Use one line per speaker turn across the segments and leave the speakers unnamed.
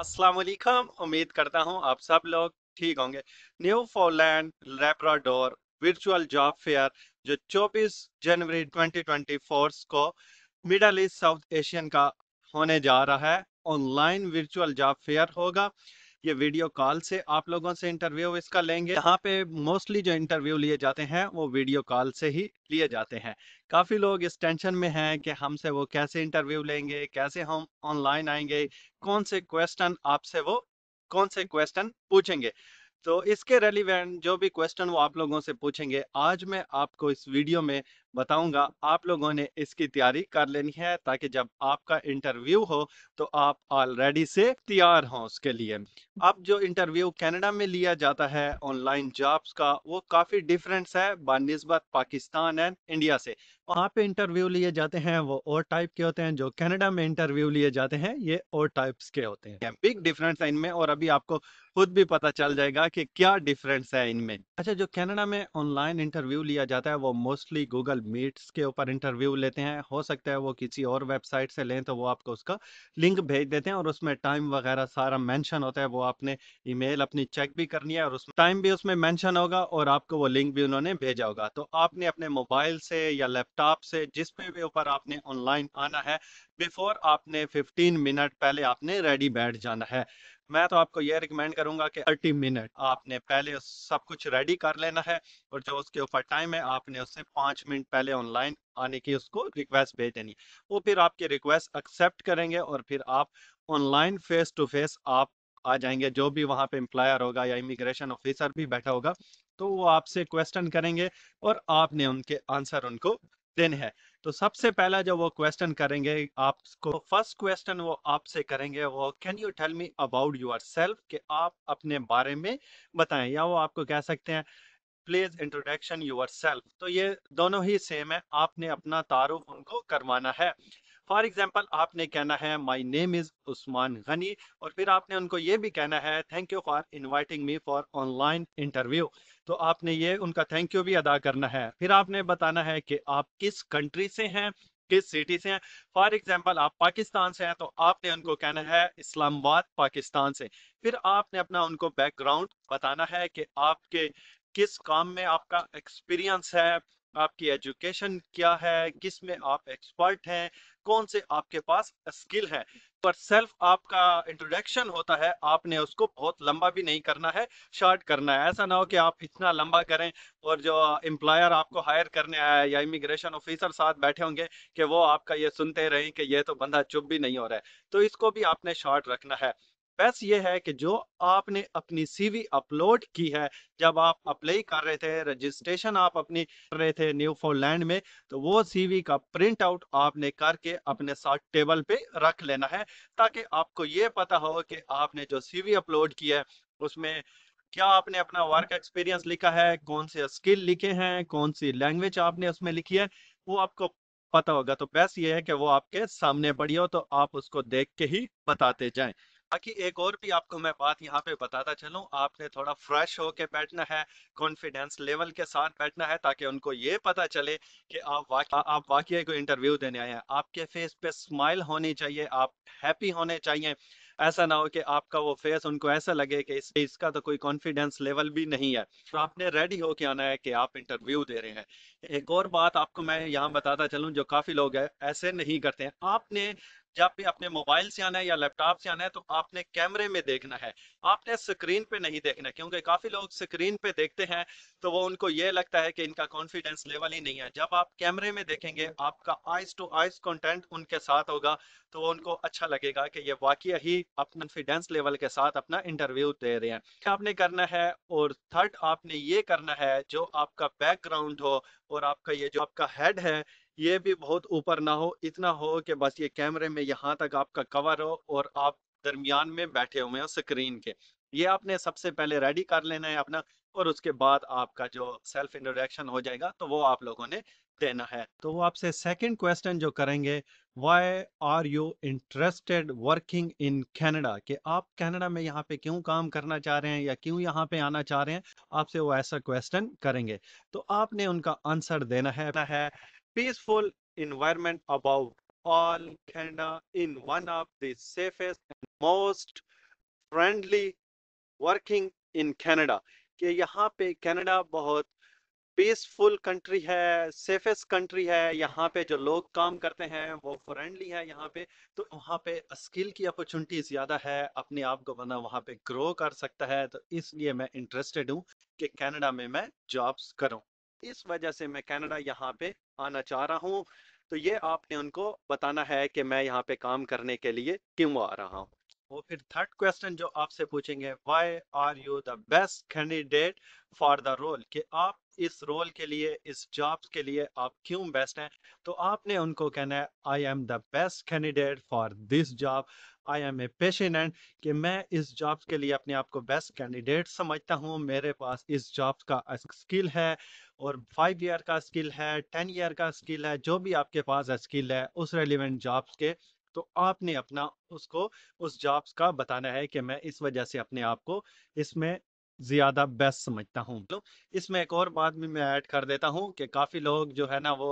अस्सलाम वालेकुम उम्मीद करता हूँ आप सब लोग ठीक होंगे Newfoundland Labrador virtual job fair जो 24 जनवरी 2024 को मिडल ईस्ट साउथ एशियन का होने जा रहा है ऑनलाइन वर्चुअल जॉब फेयर होगा ये वीडियो कॉल से आप लोगों से इंटरव्यू इसका लेंगे यहाँ पे मोस्टली जो इंटरव्यू लिए जाते हैं वो वीडियो कॉल से ही लिए जाते हैं काफ़ी लोग इस टेंशन में हैं कि हमसे वो कैसे इंटरव्यू लेंगे कैसे हम ऑनलाइन आएंगे कौन से क्वेश्चन आपसे वो कौन से क्वेश्चन पूछेंगे तो इसके रेलिवेंट जो भी क्वेश्चन वो आप लोगों से पूछेंगे आज मैं आपको इस वीडियो में बताऊंगा आप लोगों ने इसकी तैयारी कर लेनी है ताकि जब आपका इंटरव्यू हो तो आप ऑलरेडी से तैयार हों उसके लिए अब जो इंटरव्यू कनाडा में लिया जाता है ऑनलाइन जॉब्स का वो काफ़ी डिफरेंस है बनस्बत पाकिस्तान एंड इंडिया से वहाँ पे इंटरव्यू लिए जाते हैं वो और टाइप के होते हैं जो कनाडा में इंटरव्यू लिए जाते हैं ये और टाइप्स के होते हैं बिग डिफरेंस है इनमें और अभी आपको खुद भी पता चल जाएगा कि क्या डिफरेंस है इनमें अच्छा जो कनाडा में ऑनलाइन इंटरव्यू लिया जाता है वो मोस्टली गूगल गूगल मीट्स के ऊपर इंटरव्यू लेते हैं हो सकता है वो किसी और वेबसाइट से लें तो वो आपको उसका लिंक भेज देते हैं और उसमें टाइम वगैरह सारा मेंशन होता है वो आपने ईमेल अपनी चेक भी करनी है और उसमें टाइम भी उसमें मेंशन होगा और आपको वो लिंक भी उन्होंने भेजा होगा तो आपने अपने मोबाइल से या लैपटॉप से जिस पे भी ऊपर आपने ऑनलाइन आना है बिफोर आपने फिफ्टीन मिनट पहले आपने रेडी बैठ जाना है मैं तो आपको ये रिकमेंड करूंगा कि थर्टी मिनट आपने पहले सब कुछ रेडी कर लेना है और जो उसके ऊपर टाइम है आपने उससे पांच मिनट पहले ऑनलाइन आने की उसको रिक्वेस्ट भेज देनी वो फिर आपकी रिक्वेस्ट एक्सेप्ट करेंगे और फिर आप ऑनलाइन फेस टू फेस आप आ जाएंगे जो भी वहां पे एम्प्लॉयर होगा या इमिग्रेशन ऑफिसर भी बैठा होगा तो वो आपसे क्वेश्चन करेंगे और आपने उनके आंसर उनको देने हैं तो सबसे पहला जो वो क्वेश्चन करेंगे आपको फर्स्ट क्वेश्चन वो आपसे करेंगे वो can you tell me about yourself कि आप अपने बारे में बताएं या वो आपको कह सकते हैं प्लीज इंट्रोडक्शन यूर सेल्फ तो ये दोनों ही सेम है आपने अपना तारुफ उनको करवाना है फॉर एग्जाम्पल आपने कहना है my name is Usman Gani और फिर आपने उनको ये भी कहना है thank you for inviting me for online interview तो आपने ये उनका थैंक यू भी अदा करना है फिर आपने बताना है कि आप किस कंट्री से हैं किस सिटी से हैं फॉर एग्जाम्पल आप पाकिस्तान से हैं तो आपने उनको कहना है इस्लामाबाद पाकिस्तान से फिर आपने अपना उनको बैकग्राउंड बताना है कि आपके किस काम में आपका एक्सपीरियंस है आपकी एजुकेशन क्या है किस में आप एक्सपर्ट हैं कौन से आपके पास स्किल है पर सेल्फ आपका इंट्रोडक्शन होता है आपने उसको बहुत लंबा भी नहीं करना है शॉर्ट करना है ऐसा ना हो कि आप इतना लंबा करें और जो एम्प्लॉयर आपको हायर करने आया है या इमिग्रेशन ऑफिसर साथ बैठे होंगे कि वो आपका ये सुनते रहें कि ये तो बंदा चुप भी नहीं हो रहा है तो इसको भी आपने शॉर्ट रखना है बस ये है कि जो आपने अपनी सीवी अपलोड की है जब आप अप्लाई कर रहे थे रजिस्ट्रेशन आप अपनी कर रहे थे न्यू लैंड में तो वो सीवी का प्रिंट आउट आपने करके अपने साथ टेबल पे रख लेना है ताकि आपको ये पता हो कि आपने जो सीवी अपलोड की है उसमें क्या आपने अपना वर्क एक्सपीरियंस लिखा है कौन से स्किल लिखे हैं कौन सी लैंग्वेज आपने उसमें लिखी है वो आपको पता होगा तो बेस्ट ये है कि वो आपके सामने पड़ी हो तो आप उसको देख के ही बताते जाएं बाकी एक और भी आपको मैं बात यहाँ पे बताता चलूँ आपने थोड़ा फ्रेश होके बैठना है कॉन्फिडेंस लेवल के साथ बैठना है ताकि उनको ये पता चले कि आप वाकई आप वाकई को इंटरव्यू देने आए हैं आपके फेस पे स्माइल होनी चाहिए आप हैप्पी होने चाहिए ऐसा ना हो कि आपका वो फेस उनको ऐसा लगे कि इस, इसका तो कोई कॉन्फिडेंस लेवल भी नहीं है तो आपने रेडी होके आना है कि आप इंटरव्यू दे रहे हैं एक और बात आपको मैं यहाँ बताता चलूँ जो काफ़ी लोग है ऐसे नहीं करते हैं आपने जब भी अपने मोबाइल से आना है या लैपटॉप से आना है तो आपने कैमरे में देखना है आपने स्क्रीन पे नहीं देखना क्योंकि काफी लोग स्क्रीन पे देखते हैं तो वो उनको ये लगता है कि इनका कॉन्फिडेंस लेवल ही नहीं है जब आप कैमरे में देखेंगे आपका आइज टू आइज कंटेंट उनके साथ होगा तो उनको अच्छा लगेगा कि ये वाकई ही अपना कॉन्फिडेंस लेवल के साथ अपना इंटरव्यू दे रहे हैं आपने करना है और थर्ड आपने ये करना है जो आपका बैकग्राउंड हो और आपका ये जो आपका हेड है ये भी बहुत ऊपर ना हो इतना हो कि बस ये कैमरे में यहाँ तक आपका कवर हो और आप दरमियान में बैठे हुए हो स्क्रीन के ये आपने सबसे पहले रेडी कर लेना है अपना और उसके बाद आपका जो सेल्फ इंट्रोडक्शन हो जाएगा तो वो आप लोगों ने देना है तो वो आपसे सेकंड क्वेश्चन जो करेंगे why are you interested working in Canada कि आप कनाडा में यहाँ पे क्यों काम करना चाह रहे हैं या क्यों यहाँ पे आना चाह रहे हैं आपसे वो ऐसा क्वेश्चन करेंगे तो आपने उनका आंसर देना है, है peaceful environment above all Canada uh, in one of the safest and most friendly working in Canada कि यहाँ पे canada बहुत पीसफुल कंट्री है सेफेस्ट कंट्री है यहाँ पे जो लोग काम करते हैं वो फ्रेंडली है यहाँ पे तो वहाँ पे स्किल की अपॉर्चुनिटी ज़्यादा है अपने आप को बना वहाँ पे ग्रो कर सकता है तो इसलिए मैं इंटरेस्टेड हूँ कि कनाडा में मैं जॉब्स करूँ इस वजह से मैं कनाडा यहाँ पे आना चाह रहा हूँ तो ये आपने उनको बताना है कि मैं यहाँ पे काम करने के लिए क्यों आ रहा हूँ वो फिर थर्ड क्वेश्चन जो आपसे पूछेंगे why are you the best candidate for the role कि आप इस रोल के लिए इस जॉब के लिए आप क्यों बेस्ट हैं तो आपने उनको कहना है I am the best candidate for this job I am a patient कि मैं इस जॉब के लिए अपने आप को बेस्ट कैंडिडेट समझता हूँ मेरे पास इस जॉब का स्किल है और फाइव ईयर का स्किल है टेन ईयर का स्किल है जो भी आपके पास स्किल है उस रेलिवेंट जॉब के तो आपने अपना उसको उस जॉब्स का बताना है कि मैं इस वजह से अपने आप को इसमें ज़्यादा बेस्ट समझता हूँ तो इसमें एक और बात भी मैं ऐड कर देता हूँ कि काफ़ी लोग जो है ना वो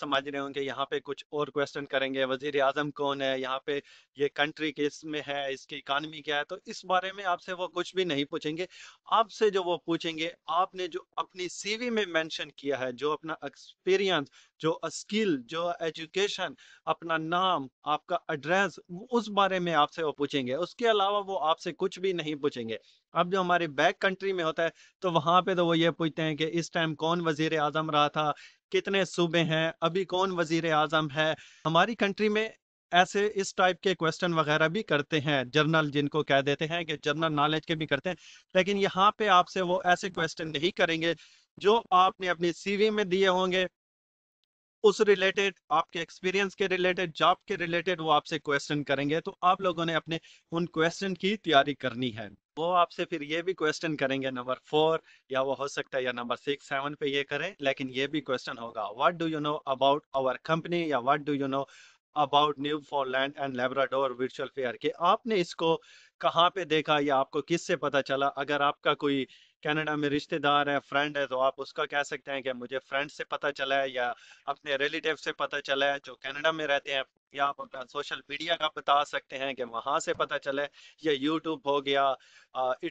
समझ रहे होंगे यहाँ पे कुछ और क्वेश्चन करेंगे वजीर आजम कौन है यहाँ पे ये कंट्री किस में है इसकी इकानमी क्या है तो इस बारे में आपसे वो कुछ भी नहीं पूछेंगे आपसे जो वो पूछेंगे आपने जो अपनी सीवी में मैंशन किया है जो अपना एक्सपीरियंस जो स्किल जो एजुकेशन अपना नाम आपका एड्रेस उस बारे में आपसे वो पूछेंगे उसके अलावा वो आपसे कुछ भी नहीं पूछेंगे अब जो हमारे बैक कंट्री में होता है तो वहां पे तो वो ये पूछते हैं कि इस टाइम कौन वजीर आजम रहा था कितने सूबे हैं अभी कौन वजीर आजम है हमारी कंट्री में ऐसे इस टाइप के क्वेश्चन वगैरह भी करते हैं जर्नल जिनको कह देते हैं कि जर्नल नॉलेज के भी करते हैं लेकिन यहाँ पे आपसे वो ऐसे क्वेश्चन नहीं करेंगे जो आपने अपने सीवी में दिए होंगे उस रिलेटेड आपके एक्सपीरियंस के रिलेटेड जॉब के रिलेटेड वो आपसे क्वेश्चन करेंगे तो आप लोगों ने अपने उन क्वेश्चन की तैयारी करनी है वो आपसे फिर ये भी क्वेश्चन करेंगे नंबर फोर या वो हो सकता है या नंबर सिक्स सेवन पे ये करें लेकिन ये भी क्वेश्चन होगा what do you know about our company या what do you know about Newfoundland and Labrador virtual fair के आपने इसको कहाँ पे देखा या आपको किससे पता चला अगर आपका कोई कनाडा में रिश्तेदार है फ्रेंड है तो आप उसका कह सकते हैं कि मुझे फ्रेंड से पता चला है या अपने रिलेटिव से पता चला है जो कनाडा में रहते हैं या आप अपना सोशल मीडिया का बता सकते हैं कि वहाँ से पता चले ये यूट्यूब हो गया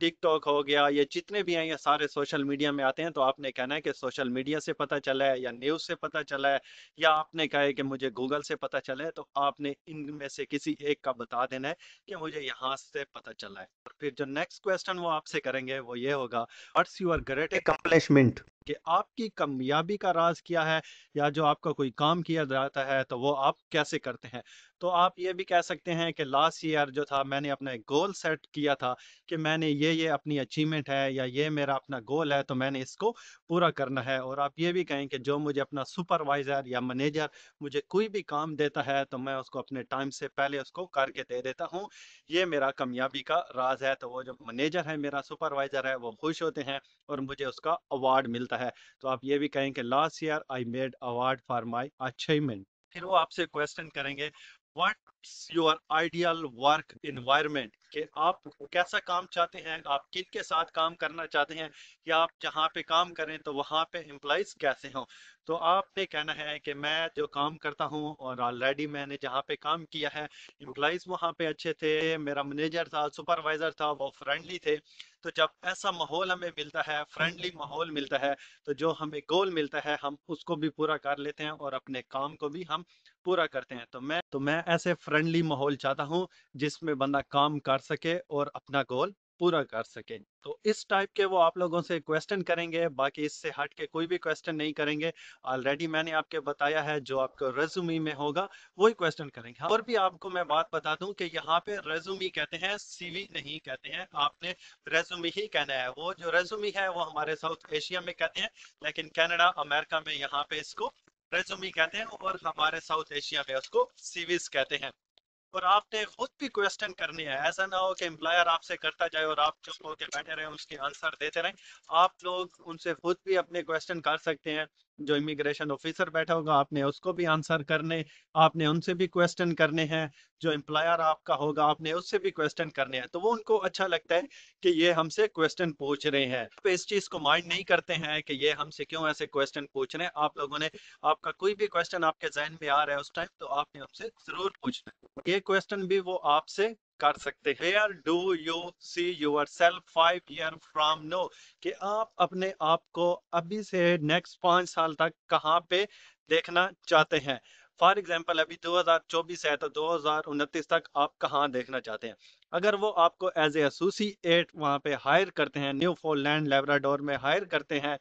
टिकटॉक हो गया ये जितने भी हैं ये सारे सोशल मीडिया में आते हैं तो आपने कहना है कि सोशल मीडिया से पता चला है या न्यूज़ से पता चला है या आपने कहा है कि मुझे गूगल से पता चला है तो आपने इनमें से किसी एक का बता देना है कि मुझे यहाँ से पता चला है और फिर जो नेक्स्ट क्वेश्चन वो आपसे करेंगे वो ये होगा वट्स यूर ग्रेट अकम्पलिशमेंट कि आपकी कामयाबी का राज क्या है या जो आपका कोई काम किया जाता है तो वो आप कैसे करते हैं तो आप ये भी कह सकते हैं कि लास्ट ईयर जो था मैंने अपने गोल सेट किया था कि मैंने ये ये अपनी अचीवमेंट है या ये मेरा अपना गोल है तो मैंने इसको पूरा करना है और आप ये भी कहें कि जो मुझे अपना सुपरवाइज़र या मैनेजर मुझे कोई भी काम देता है तो मैं उसको अपने टाइम से पहले उसको करके दे देता हूँ ये मेरा कामयाबी का राज है तो वो जो मैनेजर है मेरा सुपरवाइज़र है वो खुश होते हैं और मुझे उसका अवार्ड मिलता है तो आप ये भी कहें कि last year I made award for my achievement फिर वो आपसे क्वेश्चन करेंगे what fits your ideal work environment कि आप कैसा काम चाहते हैं आप किन के साथ काम करना चाहते हैं या आप जहाँ पे काम करें तो वहाँ पे एम्प्लॉज कैसे हों तो आपने कहना है कि मैं जो काम करता हूँ और ऑलरेडी मैंने जहाँ पे काम किया है एम्प्लॉज वहाँ पे अच्छे थे मेरा मैनेजर था सुपरवाइज़र था वो फ्रेंडली थे तो जब ऐसा माहौल हमें मिलता है फ्रेंडली माहौल मिलता है तो जो हमें गोल मिलता है हम उसको भी पूरा कर लेते हैं और अपने काम को भी हम पूरा करते हैं तो मैं तो मैं ऐसे फ्रेंडली माहौल चाहता हूँ जिसमें बंदा काम कर सके और अपना गोल पूरा कर सके तो इस टाइप के वो आप लोगों से क्वेश्चन करेंगे बाकी इससे हट के कोई भी क्वेश्चन नहीं करेंगे ऑलरेडी मैंने आपके बताया है जो आपको रेजूमी में होगा वही क्वेश्चन करेंगे हाँ, और भी आपको मैं बात बता दूं कि यहाँ पे रेजूमी कहते हैं सीवी नहीं कहते हैं आपने रेजूमी ही कहना है वो जो रेजूमी है वो हमारे साउथ एशिया में कहते हैं लेकिन कैनेडा अमेरिका में यहाँ पे इसको रेजूमी कहते हैं और हमारे साउथ एशिया में उसको सीवीज कहते हैं और आपने खुद भी क्वेश्चन करनी है ऐसा ना हो कि एम्प्लॉयर आपसे करता जाए और आप चुप होकर बैठे रहें उसके आंसर देते रहें आप लोग उनसे खुद भी अपने क्वेश्चन कर सकते हैं जो इमिग्रेशन ऑफिसर बैठा होगा आपने उसको भी आंसर करने आपने उनसे भी क्वेश्चन करने हैं जो एम्प्लॉयर आपका होगा आपने उससे भी क्वेश्चन करने हैं तो वो उनको अच्छा लगता है कि ये हमसे क्वेश्चन पूछ रहे हैं तो इस चीज को माइंड नहीं करते हैं कि ये हमसे क्यों ऐसे क्वेश्चन पूछ रहे हैं आप लोगों ने आपका कोई भी क्वेश्चन आपके जहन में आ रहा है उस टाइम तो आपने हमसे जरूर पूछना है ये क्वेश्चन भी वो आपसे कर सकते हैं where do you see yourself five year from now कि आप अपने आप को अभी से नेक्स्ट पाँच साल तक कहाँ पे देखना चाहते हैं फॉर एग्जाम्पल अभी 2024 है तो दो तक आप कहाँ देखना चाहते हैं अगर वो आपको एज एसोसिएट वहाँ पे हायर करते हैं न्यू फोलैंड लेबराडोर में हायर करते हैं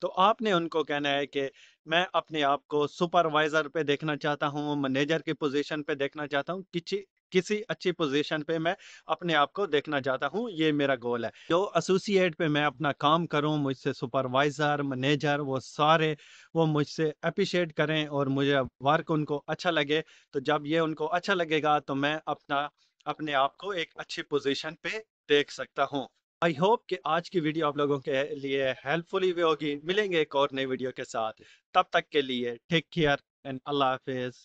तो आपने उनको कहना है कि मैं अपने आप को सुपरवाइजर पे देखना चाहता हूँ मैनेजर की पोजीशन पे देखना चाहता हूँ किसी किसी अच्छी पोजीशन पे मैं अपने आप को देखना चाहता हूँ ये मेरा गोल है जो एसोसिएट पे मैं अपना काम करूँ मुझसे सुपरवाइज़र मैनेजर वो सारे वो मुझसे अप्रिशिएट करें और मुझे वर्क उनको अच्छा लगे तो जब ये उनको अच्छा लगेगा तो मैं अपना अपने आप को एक अच्छी पोजिशन पे देख सकता हूँ आई होप कि आज की वीडियो आप लोगों के लिए हेल्पफुल भी होगी मिलेंगे एक और नई वीडियो के साथ तब तक के लिए टेक केयर एंड अल्लाह हाफिज़